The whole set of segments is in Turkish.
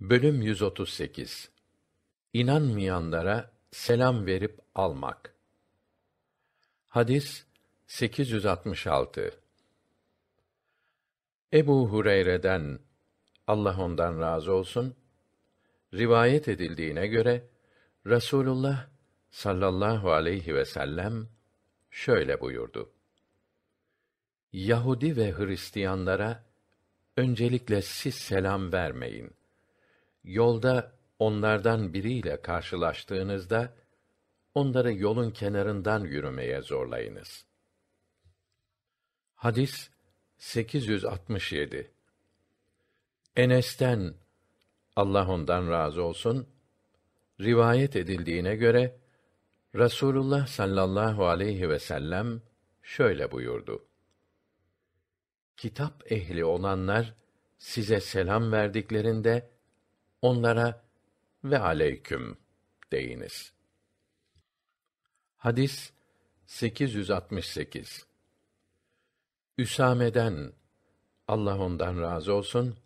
Bölüm 138 İnanmayanlara selam verip almak. Hadis 866 Ebu Hureyre'den Allah ondan razı olsun rivayet edildiğine göre Rasulullah sallallahu aleyhi ve sellem şöyle buyurdu. Yahudi ve Hristiyanlara öncelikle siz selam vermeyin. Yolda onlardan biriyle karşılaştığınızda onları yolun kenarından yürümeye zorlayınız. Hadis 867 Enes'ten Allah ondan razı olsun rivayet edildiğine göre Rasulullah sallallahu aleyhi ve sellem şöyle buyurdu. Kitap ehli olanlar size selam verdiklerinde onlara ve aleyküm deyiniz. Hadis 868. Üsame'den Allah ondan razı olsun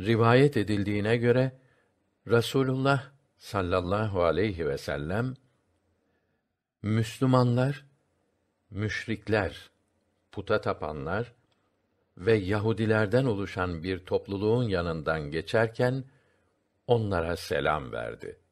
rivayet edildiğine göre Rasulullah sallallahu aleyhi ve sellem Müslümanlar müşrikler puta tapanlar ve Yahudilerden oluşan bir topluluğun yanından geçerken onlara selam verdi.